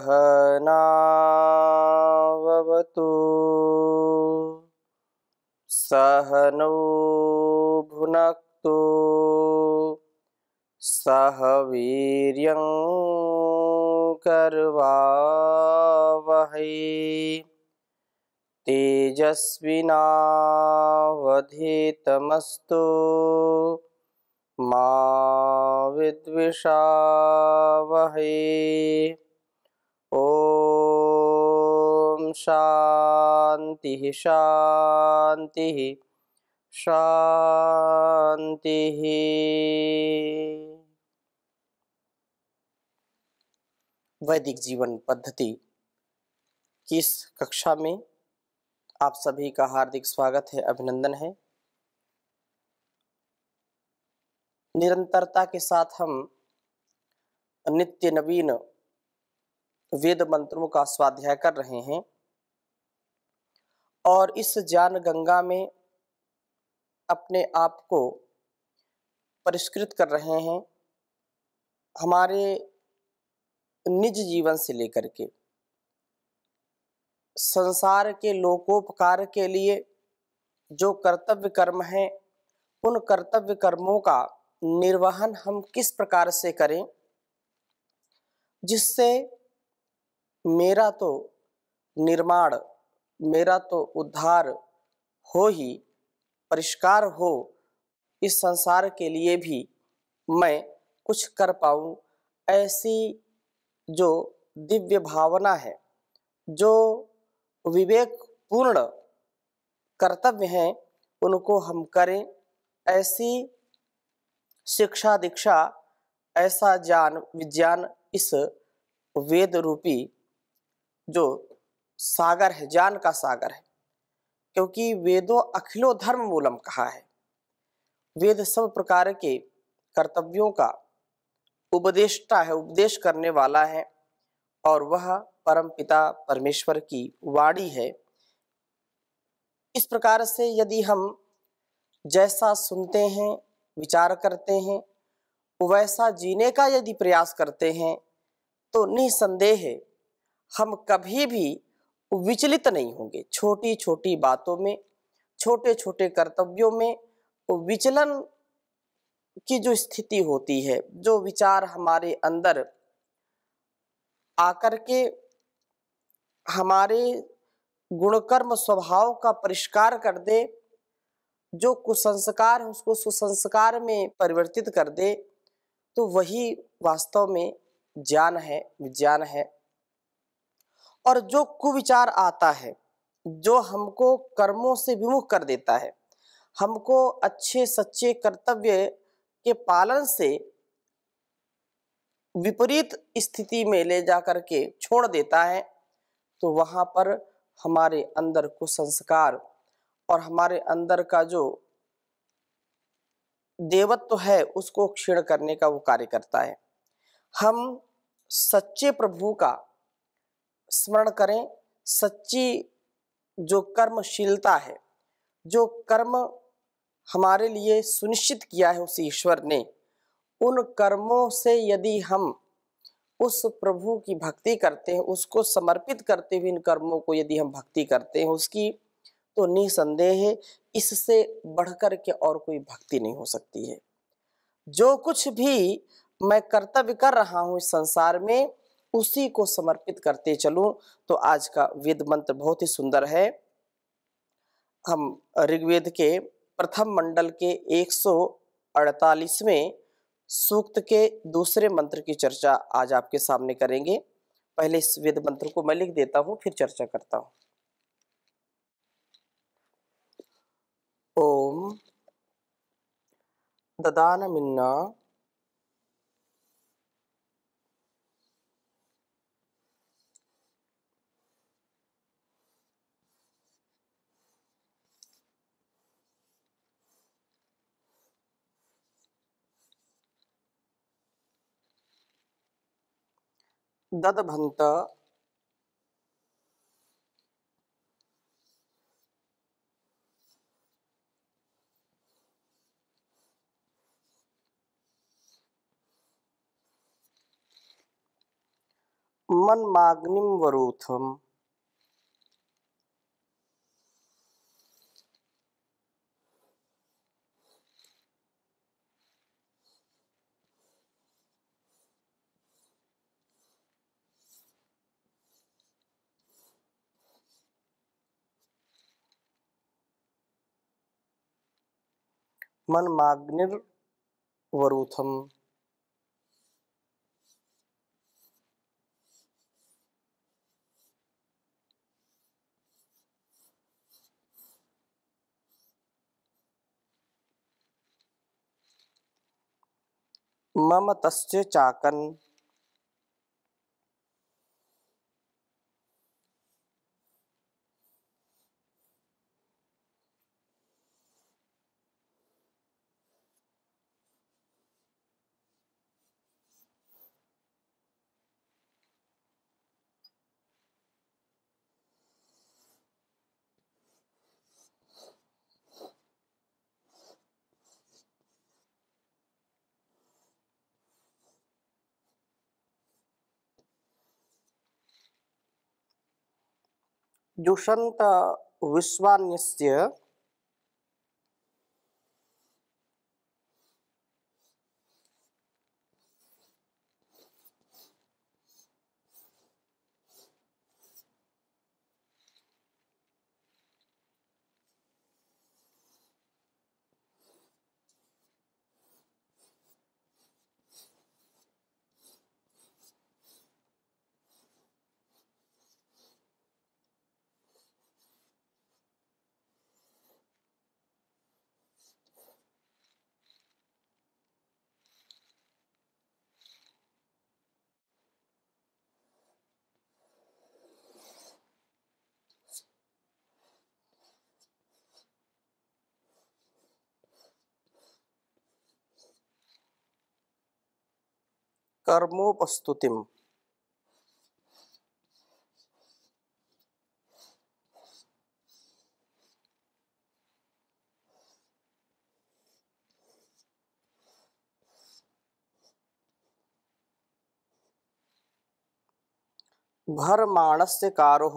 सहनावतु सहनौ भुनक्तु सह वीर्यं कर्वावहै तेजस्विनावधीतमस्तु मा विद्विषावहै शांति शांति शांति वैदिक जीवन पद्धति किस कक्षा में आप सभी का हार्दिक स्वागत है अभिनंदन है निरंतरता के साथ हम नित्य नवीन वेद मंत्रों का स्वाध्याय कर रहे हैं और इस ज्ञान गंगा में अपने आप को परिष्कृत कर रहे हैं हमारे निज जीवन से लेकर के संसार के लोकोपकार के लिए जो कर्तव्य कर्म हैं उन कर्तव्य कर्मों का निर्वहन हम किस प्रकार से करें जिससे मेरा तो निर्माण मेरा तो उद्धार हो ही परिष्कार हो इस संसार के लिए भी मैं कुछ कर पाऊँ ऐसी जो दिव्य भावना है जो विवेक पूर्ण कर्तव्य हैं उनको हम करें ऐसी शिक्षा दीक्षा ऐसा ज्ञान विज्ञान इस वेद रूपी जो सागर है ज्ञान का सागर है क्योंकि वेदों अखिलो धर्म मूलम कहा है वेद सब प्रकार के कर्तव्यों का उपदेष्टा है उपदेश करने वाला है और वह परम पिता परमेश्वर की वाणी है इस प्रकार से यदि हम जैसा सुनते हैं विचार करते हैं वैसा जीने का यदि प्रयास करते हैं तो निसंदेह हम कभी भी विचलित नहीं होंगे छोटी छोटी बातों में छोटे छोटे कर्तव्यों में विचलन की जो स्थिति होती है जो विचार हमारे अंदर आकर के हमारे गुणकर्म स्वभाव का परिष्कार कर दे जो कुसंस्कार है उसको सुसंस्कार में परिवर्तित कर दे तो वही वास्तव में ज्ञान है विज्ञान है और जो कुविचार आता है जो हमको कर्मों से विमुख कर देता है हमको अच्छे सच्चे कर्तव्य के पालन से विपरीत स्थिति में ले जा करके छोड़ देता है तो वहाँ पर हमारे अंदर कुसंस्कार और हमारे अंदर का जो देवत्व है उसको क्षीण करने का वो कार्य करता है हम सच्चे प्रभु का स्मरण करें सच्ची जो कर्मशीलता है जो कर्म हमारे लिए सुनिश्चित किया है उस ईश्वर ने उन कर्मों से यदि हम उस प्रभु की भक्ति करते हैं उसको समर्पित करते हुए इन कर्मों को यदि हम भक्ति करते हैं उसकी तो निसंदेह है इससे बढ़कर के और कोई भक्ति नहीं हो सकती है जो कुछ भी मैं कर्तव्य कर रहा हूँ इस संसार में उसी को समर्पित करते चलूं तो आज का वेद मंत्र बहुत ही सुंदर है हम ऋग्वेद के प्रथम मंडल के 148वें सूक्त के दूसरे मंत्र की चर्चा आज आपके सामने करेंगे पहले इस वेद मंत्र को मैं लिख देता हूँ फिर चर्चा करता हूं ओम ददान मिन्ना ददभंत मन्माग्निम वरूथम मन मनमाग्निर्वरूथम मम तस्य चाकन जुषंत विश्वान्यस्य कर्मोपस्तुतिम भरमाणस्य कारो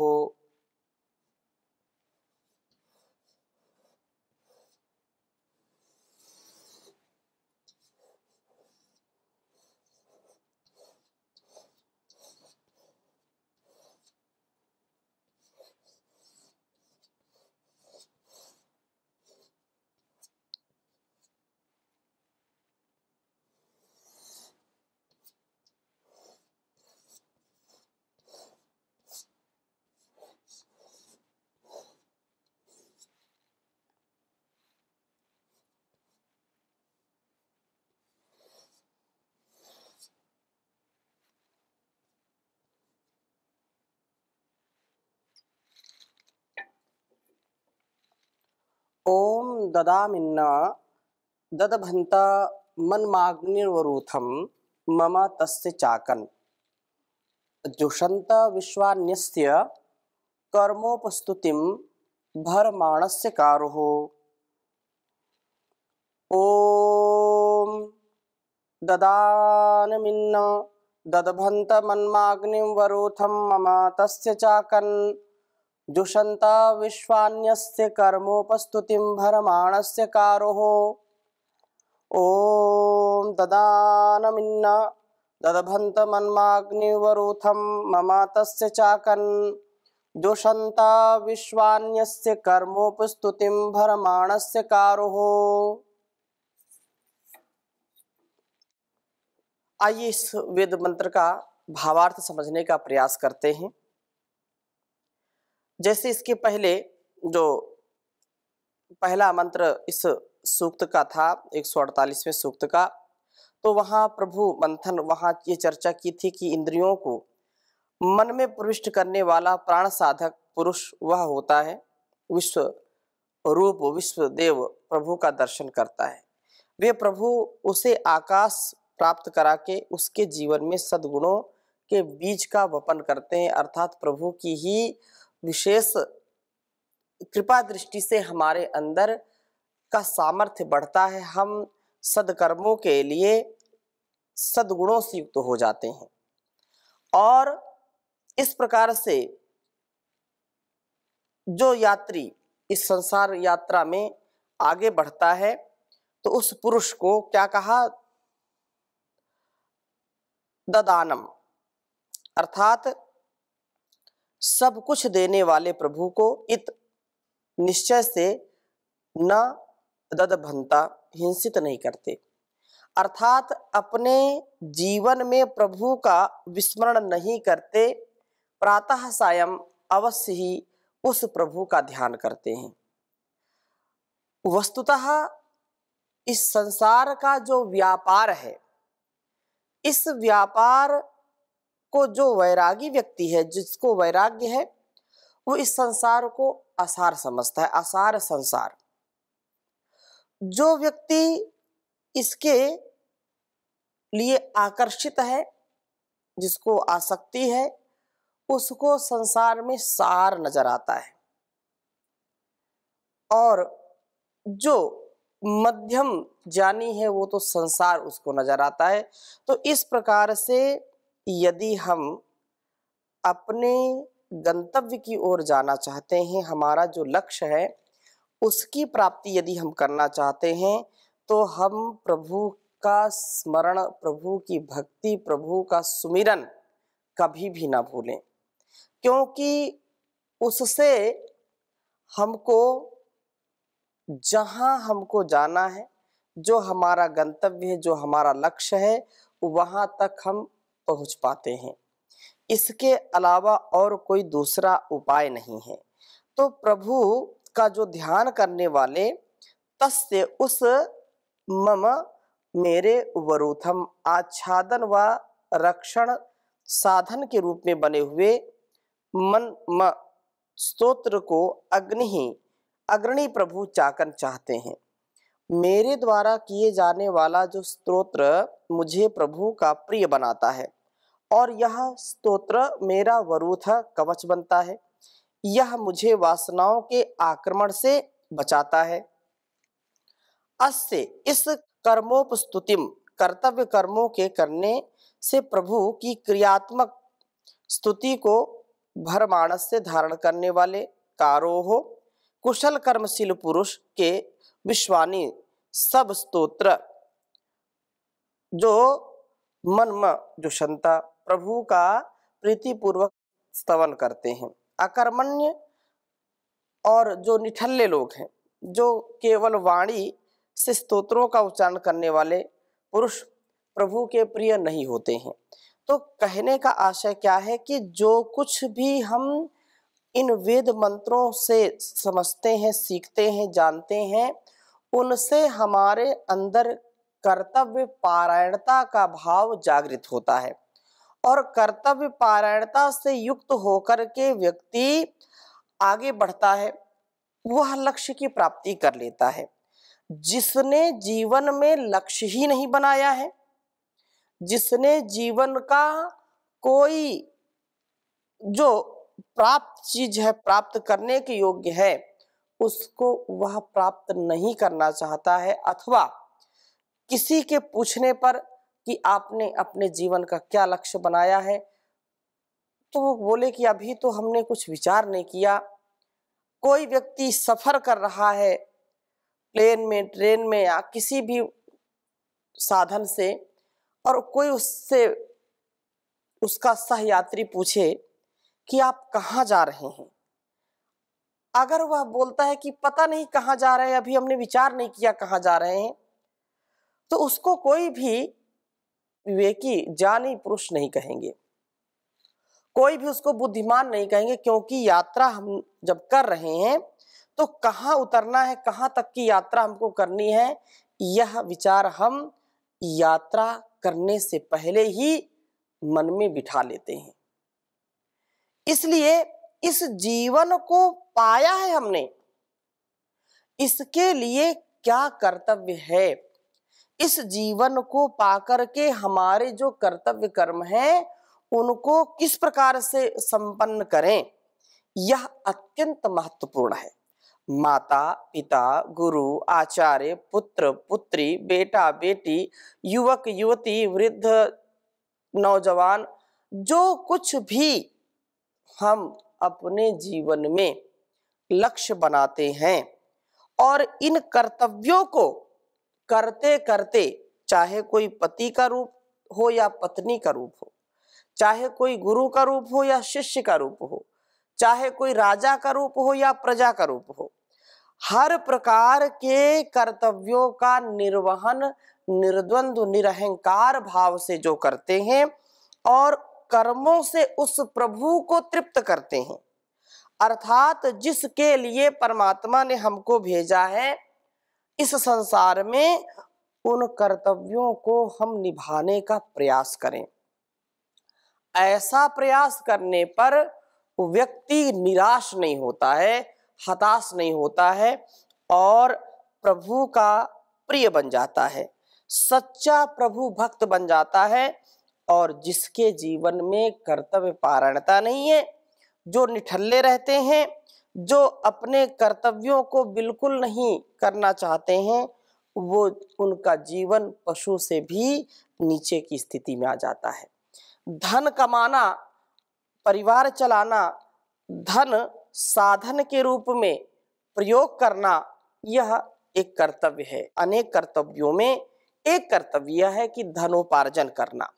ओम ददामिन्ना ददभंता मन्माग्निर्वरूथम मम तस्य चाकन जुषंत विश्वान्यस्य कर्मोपस्तुतिम भरमाणस्य कारुः ओम ददानमिन्न ददभंत मन्माग्निं मम तस्य चाकन जुषंता विश्वान्यस्य कर्मोपस्तुतिं भरमाणस्य कारोः ॐ ददानमिन्न ददभन्तमन्माग्निवरूथं मम तस्य चाकन् जुषन्ता विश्वान्यस्य कर्मोपस्तुतिं भरमाणस्य कारोः आइए इस वेद मंत्र का भावार्थ समझने का प्रयास करते हैं जैसे इसके पहले जो पहला मंत्र इस सूक्त का था एक सौ अड़तालीसवें सूक्त का तो वहाँ प्रभु मंथन वहाँ ये चर्चा की थी कि इंद्रियों को मन में प्रविष्ट करने वाला प्राण साधक पुरुष वह होता है विश्व रूप विश्व देव प्रभु का दर्शन करता है वे प्रभु उसे आकाश प्राप्त करा के उसके जीवन में सद्गुणों के बीज का वपन करते हैं अर्थात प्रभु की ही विशेष कृपा दृष्टि से हमारे अंदर का सामर्थ्य बढ़ता है हम सदकर्मों के लिए सदगुणों से युक्त तो हो जाते हैं और इस प्रकार से जो यात्री इस संसार यात्रा में आगे बढ़ता है तो उस पुरुष को क्या कहा ददानम अर्थात सब कुछ देने वाले प्रभु को इत निश्चय से न ददभनता हिंसित नहीं करते अर्थात अपने जीवन में प्रभु का विस्मरण नहीं करते प्रातः सायं अवश्य ही उस प्रभु का ध्यान करते हैं वस्तुतः इस संसार का जो व्यापार है इस व्यापार को जो वैरागी व्यक्ति है जिसको वैराग्य है वो इस संसार को आसार समझता है आसार संसार जो व्यक्ति इसके लिए आकर्षित है जिसको आसक्ति है उसको संसार में सार नजर आता है और जो मध्यम ज्ञानी है वो तो संसार उसको नजर आता है तो इस प्रकार से यदि हम अपने गंतव्य की ओर जाना चाहते हैं हमारा जो लक्ष्य है उसकी प्राप्ति यदि हम करना चाहते हैं तो हम प्रभु का स्मरण प्रभु की भक्ति प्रभु का सुमिरन कभी भी ना भूलें क्योंकि उससे हमको जहाँ हमको जाना है जो हमारा गंतव्य है जो हमारा लक्ष्य है वहाँ तक हम पहुंच पाते हैं इसके अलावा और कोई दूसरा उपाय नहीं है तो प्रभु का जो ध्यान करने वाले तस्य उस मम मेरे वरुथम आच्छादन व रक्षण साधन के रूप में बने हुए मन म स्तोत्र को अग्नि ही अग्रणी प्रभु चाकन चाहते हैं मेरे द्वारा किए जाने वाला जो स्तोत्र मुझे प्रभु का प्रिय बनाता है और यह स्तोत्र मेरा वरुथ कवच बनता है यह मुझे वासनाओं के आक्रमण से बचाता है अस्य इस कर्मोपस्तुतिम कर्तव्य कर्मों के करने से प्रभु की क्रियात्मक स्तुति को भर मानस से धारण करने वाले कारोह कुशल कर्मशील पुरुष के विश्वानी सब स्तोत्र जो मन जो संता प्रभु का पूर्वक स्तवन करते हैं अकर्मण्य और जो निठल्ले लोग हैं जो केवल वाणी से स्तोत्रों का उच्चारण करने वाले पुरुष प्रभु के प्रिय नहीं होते हैं तो कहने का आशय क्या है कि जो कुछ भी हम इन वेद मंत्रों से समझते हैं सीखते हैं जानते हैं उनसे हमारे अंदर कर्तव्य पारायणता का भाव जागृत होता है और कर्तव्य पारायणता से युक्त होकर के व्यक्ति आगे बढ़ता है वह लक्ष्य की प्राप्ति कर लेता है जिसने जीवन में लक्ष्य ही नहीं बनाया है जिसने जीवन का कोई जो प्राप्त चीज है प्राप्त करने के योग्य है उसको वह प्राप्त नहीं करना चाहता है अथवा किसी के पूछने पर कि आपने अपने जीवन का क्या लक्ष्य बनाया है तो वो बोले कि अभी तो हमने कुछ विचार नहीं किया कोई व्यक्ति सफ़र कर रहा है प्लेन में ट्रेन में या किसी भी साधन से और कोई उससे उसका सहयात्री पूछे कि आप कहाँ जा रहे हैं अगर वह बोलता है कि पता नहीं कहाँ जा रहे हैं अभी हमने विचार नहीं किया कहाँ जा रहे हैं तो उसको कोई भी विवेकी ज्ञानी पुरुष नहीं कहेंगे कोई भी उसको बुद्धिमान नहीं कहेंगे क्योंकि यात्रा हम जब कर रहे हैं तो कहाँ उतरना है कहाँ तक की यात्रा हमको करनी है यह विचार हम यात्रा करने से पहले ही मन में बिठा लेते हैं इसलिए इस जीवन को पाया है हमने इसके लिए क्या कर्तव्य है इस जीवन को पाकर के हमारे जो कर्तव्य कर्म हैं उनको किस प्रकार से संपन्न करें यह अत्यंत महत्वपूर्ण है माता पिता गुरु आचार्य पुत्र पुत्री बेटा बेटी युवक युवती वृद्ध नौजवान जो कुछ भी हम अपने जीवन में लक्ष्य बनाते हैं और इन कर्तव्यों को करते करते चाहे कोई पति का रूप हो या पत्नी का रूप हो चाहे कोई गुरु का रूप हो या शिष्य का रूप हो चाहे कोई राजा का रूप हो या प्रजा का रूप हो हर प्रकार के कर्तव्यों का निर्वहन निर्द्वंद निरहंकार भाव से जो करते हैं और कर्मों से उस प्रभु को तृप्त करते हैं अर्थात जिसके लिए परमात्मा ने हमको भेजा है इस संसार में उन कर्तव्यों को हम निभाने का प्रयास करें ऐसा प्रयास करने पर व्यक्ति निराश नहीं होता है हताश नहीं होता है और प्रभु का प्रिय बन जाता है सच्चा प्रभु भक्त बन जाता है और जिसके जीवन में कर्तव्य पारणता नहीं है जो निठल्ले रहते हैं जो अपने कर्तव्यों को बिल्कुल नहीं करना चाहते हैं वो उनका जीवन पशु से भी नीचे की स्थिति में आ जाता है धन कमाना परिवार चलाना धन साधन के रूप में प्रयोग करना यह एक कर्तव्य है अनेक कर्तव्यों में एक कर्तव्य है कि धनोपार्जन करना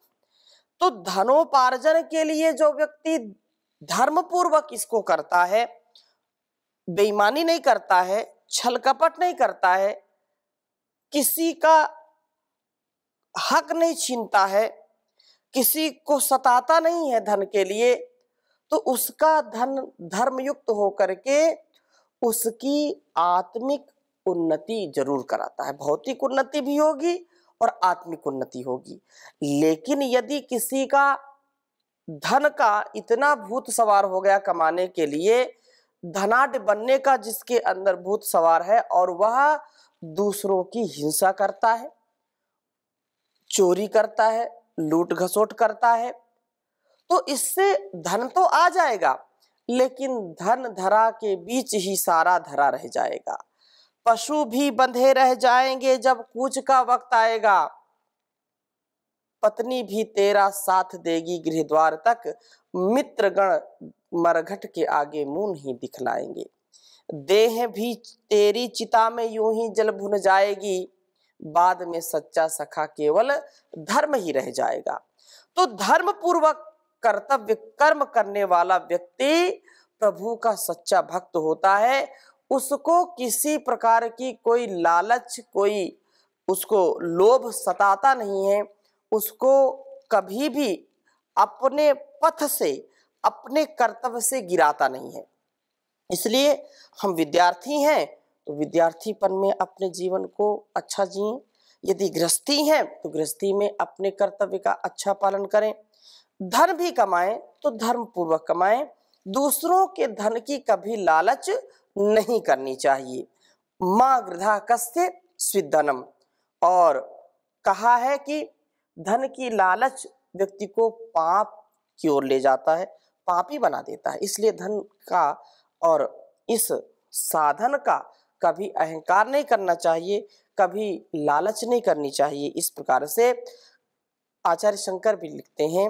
तो धनोपार्जन के लिए जो व्यक्ति धर्म पूर्वक इसको करता है बेईमानी नहीं करता है छल कपट नहीं करता है किसी का हक नहीं छीनता है किसी को सताता नहीं है धन के लिए तो उसका धन धर्मयुक्त होकर के उसकी आत्मिक उन्नति जरूर कराता है भौतिक उन्नति भी होगी और आत्मिक उन्नति होगी लेकिन यदि किसी का धन का इतना भूत सवार हो गया कमाने के लिए धनाढ़ बनने का जिसके अंदर भूत सवार है और वह दूसरों की हिंसा करता है चोरी करता है लूट घसोट करता है तो इससे धन तो आ जाएगा लेकिन धन धरा के बीच ही सारा धरा रह जाएगा पशु भी बंधे रह जाएंगे जब कूच का वक्त आएगा पत्नी भी तेरा साथ देगी गृह द्वार तक मित्रगण मरघट के आगे मुंह नहीं दिखलाएंगे देह भी तेरी चिता में यूं ही जल भुन जाएगी बाद में सच्चा सखा केवल धर्म ही रह जाएगा तो धर्म पूर्वक कर्तव्य कर्म करने वाला व्यक्ति प्रभु का सच्चा भक्त होता है उसको किसी प्रकार की कोई लालच कोई उसको लोभ सताता नहीं है उसको कभी भी अपने पथ से अपने कर्तव्य से गिराता नहीं है इसलिए हम विद्यार्थी हैं तो विद्यार्थीपन में अपने जीवन को अच्छा जिए यदि गृहस्थी हैं तो गृहस्थी में अपने कर्तव्य का अच्छा पालन करें धन भी कमाएं तो धर्म पूर्वक कमाएं दूसरों के धन की कभी लालच नहीं करनी चाहिए माँ गृधा कस्य स्विधनम और कहा है कि धन की लालच व्यक्ति को पाप की ओर ले जाता है पापी बना देता है इसलिए धन का और इस साधन का कभी अहंकार नहीं करना चाहिए कभी लालच नहीं करनी चाहिए इस प्रकार से आचार्य शंकर भी लिखते हैं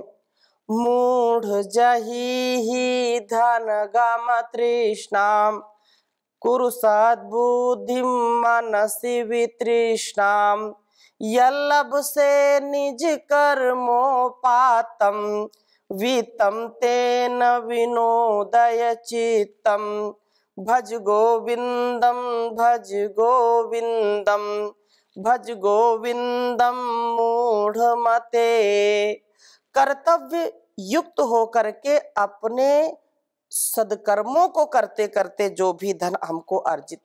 मूढ़ जही ही धन गम कुरु सद्बुद्धिं मनसि निज कर्मो पातम वितं तेन विनोदय चित्तं भज गोविंदम भज गोविंदम भज गोविन्दं मूढमते कर्तव्य युक्त होकर के अपने सदकर्मों को करते करते जो भी धन हमको अर्जित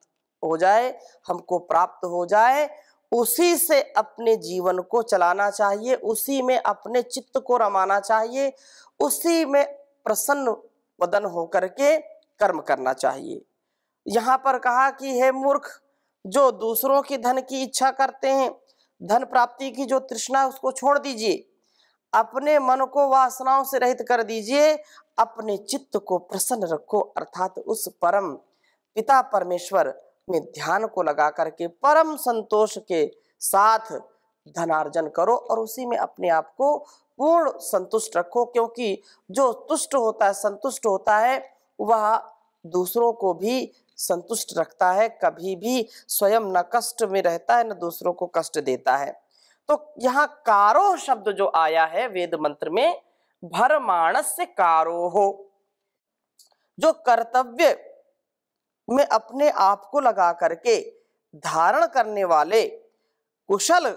हो जाए हमको प्राप्त हो जाए उसी से अपने जीवन को चलाना चाहिए उसी में अपने चित्त को रमाना चाहिए उसी में प्रसन्न वदन होकर के कर्म करना चाहिए यहाँ पर कहा कि हे मूर्ख जो दूसरों की धन की इच्छा करते हैं धन प्राप्ति की जो तृष्णा उसको छोड़ दीजिए अपने मन को वासनाओं से रहित कर दीजिए अपने चित्त को प्रसन्न रखो अर्थात उस परम पिता परमेश्वर में ध्यान को लगा करके परम संतोष के साथ धनार्जन करो और उसी में अपने आप को पूर्ण संतुष्ट रखो क्योंकि जो तुष्ट होता है संतुष्ट होता है वह दूसरों को भी संतुष्ट रखता है कभी भी स्वयं न कष्ट में रहता है न दूसरों को कष्ट देता है तो यहाँ कारो शब्द जो आया है वेद मंत्र में भरमाणस्य कारो हो जो कर्तव्य में अपने आप को लगा करके धारण करने वाले कुशल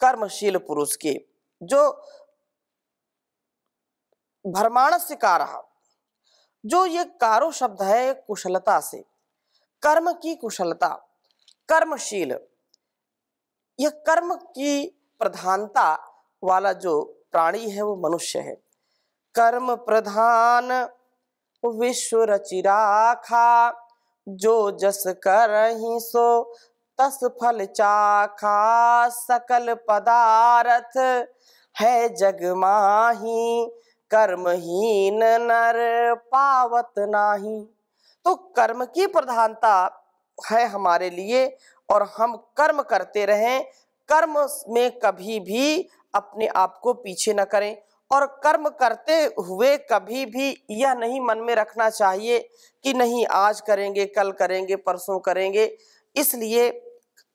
कर्मशील पुरुष के जो भरमाणस कार जो ये कारो शब्द है कुशलता से कर्म की कुशलता कर्मशील यह कर्म की प्रधानता वाला जो प्राणी है वो मनुष्य है कर्म प्रधान विश्व रचिराखा जो जस कर ही सो तस फल चाखा सकल पदार्थ है जग माही कर्महीन नर पावत नाही तो कर्म की प्रधानता है हमारे लिए और हम कर्म करते रहें कर्म में कभी भी अपने आप को पीछे न करें और कर्म करते हुए कभी भी यह नहीं मन में रखना चाहिए कि नहीं आज करेंगे कल करेंगे परसों करेंगे इसलिए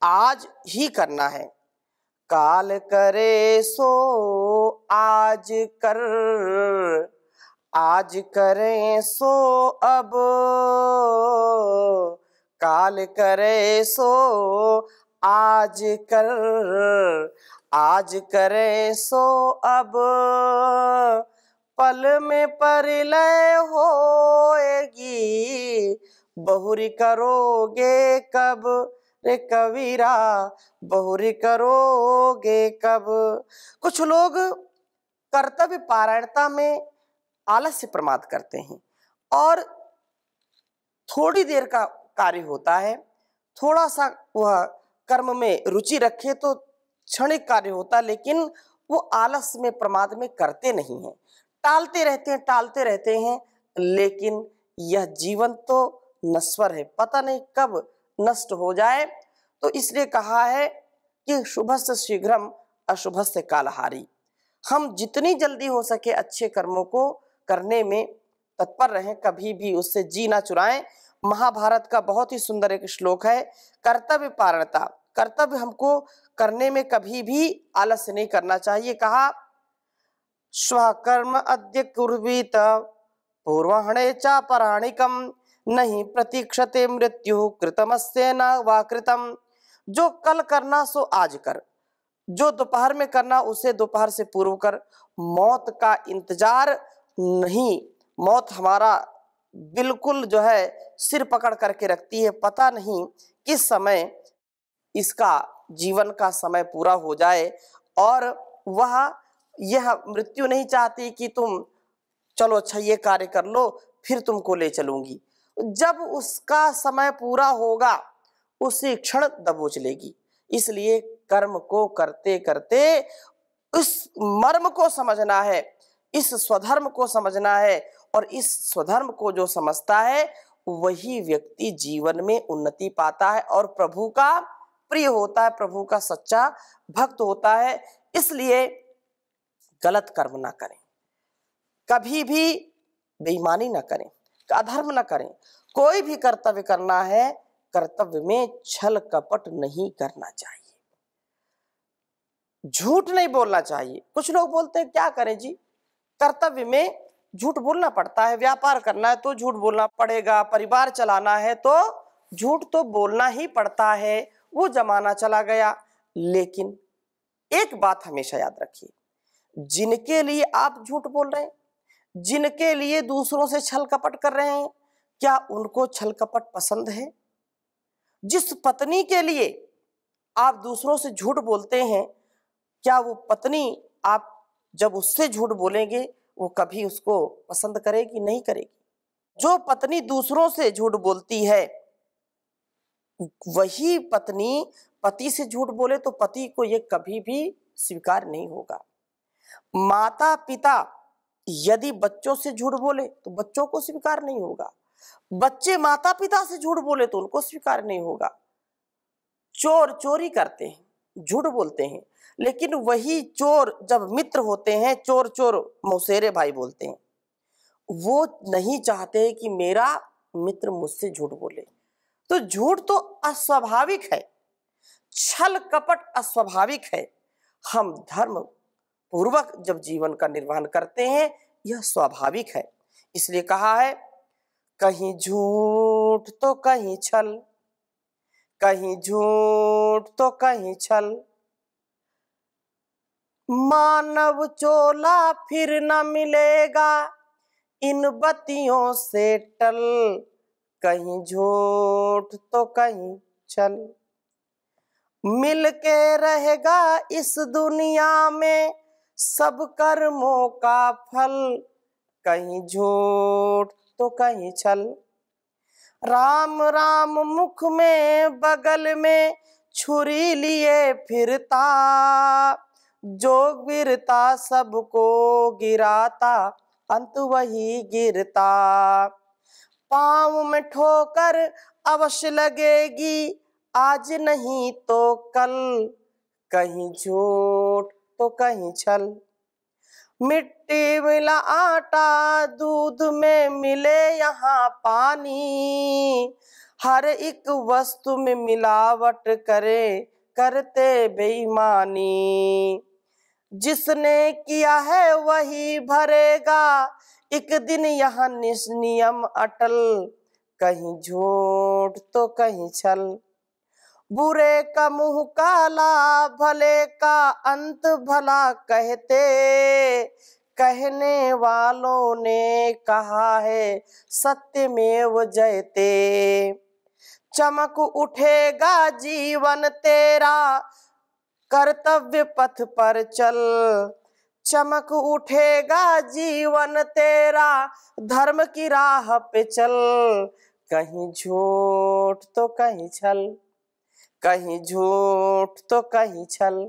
आज ही करना है काल करे सो आज कर आज करें सो अब काल करे सो आज कर आज करें सो अब पल में परिलय होएगी बहुरी करोगे कब रे कबीरा बहुरी करोगे कब कुछ लोग कर्तव्य पारायणता में आलस्य प्रमाद करते हैं और थोड़ी देर का कार्य होता है थोड़ा सा वह कर्म में रुचि रखे तो क्षणिक कार्य होता लेकिन वो आलस में प्रमाद में करते नहीं हैं टालते रहते हैं टालते रहते हैं लेकिन यह जीवन तो नश्वर है पता नहीं कब नष्ट हो जाए तो इसलिए कहा है कि शुभ शुभस्य शीघ्रम से कालहारी हम जितनी जल्दी हो सके अच्छे कर्मों को करने में तत्पर रहें कभी भी उससे जी ना चुराएं महाभारत का बहुत ही सुंदर एक श्लोक है कर्तव्य पारणता कर्तव्य हमको करने में कभी भी आलस्य नहीं करना चाहिए कहा स्वकर्म अद्य कुर्वीत पूर्वहणे चा पराणिकम नहीं प्रतीक्षते मृत्यु कृतमस्य न वा कृतम जो कल करना सो आज कर जो दोपहर में करना उसे दोपहर से पूर्व कर मौत का इंतजार नहीं मौत हमारा बिल्कुल जो है सिर पकड़ करके रखती है पता नहीं किस समय इसका जीवन का समय पूरा हो जाए और वह यह मृत्यु नहीं चाहती कि तुम चलो अच्छा ये कार्य कर लो फिर तुमको ले चलूंगी जब उसका समय पूरा होगा उसी क्षण दबोच लेगी इसलिए कर्म को करते करते इस मर्म को समझना है इस स्वधर्म को समझना है और इस स्वधर्म को जो समझता है वही व्यक्ति जीवन में उन्नति पाता है और प्रभु का प्रिय होता है प्रभु का सच्चा भक्त होता है इसलिए गलत कर्म ना करें कभी भी बेईमानी ना करें अधर्म ना करें कोई भी कर्तव्य करना है कर्तव्य में छल कपट नहीं करना चाहिए झूठ नहीं बोलना चाहिए कुछ लोग बोलते हैं क्या करें जी कर्तव्य में झूठ बोलना पड़ता है व्यापार करना है तो झूठ बोलना पड़ेगा परिवार चलाना है तो झूठ तो बोलना ही पड़ता है वो जमाना चला गया लेकिन एक बात हमेशा याद रखिए जिनके लिए आप झूठ बोल रहे हैं जिनके लिए दूसरों से छल कपट कर रहे हैं क्या उनको छल कपट पसंद है जिस पत्नी के लिए आप दूसरों से झूठ बोलते हैं क्या वो पत्नी आप जब उससे झूठ बोलेंगे वो कभी उसको पसंद करेगी नहीं करेगी जो पत्नी दूसरों से झूठ बोलती है वही पत्नी पति से झूठ बोले तो पति को यह कभी भी स्वीकार नहीं होगा माता पिता यदि बच्चों से झूठ बोले तो बच्चों को स्वीकार नहीं होगा बच्चे माता पिता से झूठ बोले तो उनको स्वीकार नहीं होगा चोर चोरी करते हैं झूठ बोलते हैं लेकिन वही चोर जब मित्र होते हैं चोर चोर मौसेरे भाई बोलते हैं वो नहीं चाहते कि मेरा मित्र मुझसे झूठ बोले तो झूठ तो अस्वाभाविक है छल कपट अस्वाभाविक है हम धर्म पूर्वक जब जीवन का निर्वहन करते हैं यह स्वाभाविक है इसलिए कहा है कहीं झूठ तो कहीं छल कहीं झूठ तो कहीं छल मानव चोला फिर न मिलेगा इन बतियों से टल कहीं झूठ तो कहीं मिल मिलके रहेगा इस दुनिया में सब कर्मों का फल कहीं झूठ तो कहीं चल राम राम मुख में बगल में छुरी लिए फिरता जो गिरता सबको गिराता अंत वही गिरता पाँव में ठोकर अवश्य लगेगी आज नहीं तो कल कहीं झूठ तो कहीं छल मिट्टी मिला आटा दूध में मिले यहाँ पानी हर एक वस्तु में मिलावट करे करते बेईमानी जिसने किया है वही भरेगा एक दिन यहाँ निष्नियम अटल कहीं झूठ तो कहीं छल बुरे का मुंह काला भले का अंत भला कहते कहने वालों ने कहा है सत्य में वो जयते चमक उठेगा जीवन तेरा कर्तव्य पथ पर चल चमक उठेगा जीवन तेरा धर्म की राह पे चल कहीं झूठ तो कहीं छल कहीं झूठ तो कहीं छल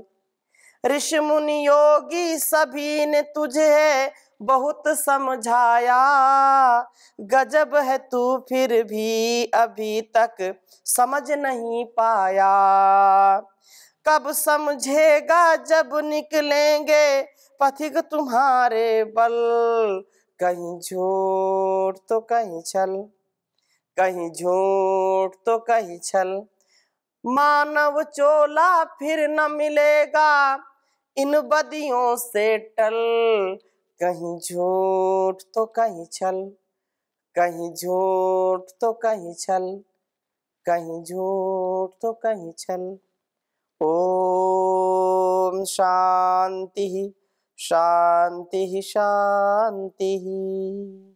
ऋषि मुनि योगी सभी ने तुझे बहुत समझाया गजब है तू फिर भी अभी तक समझ नहीं पाया कब समझेगा जब निकलेंगे पथिक तुम्हारे बल कहीं झूठ तो कहीं छल कहीं झूठ तो कहीं छल मानव चोला फिर न मिलेगा इन बदियों से टल कहीं झूठ तो कहीं छल कहीं झूठ तो कहीं छल कहीं झूठ तो कहीं छल ओम शांति शांति ही शांति ही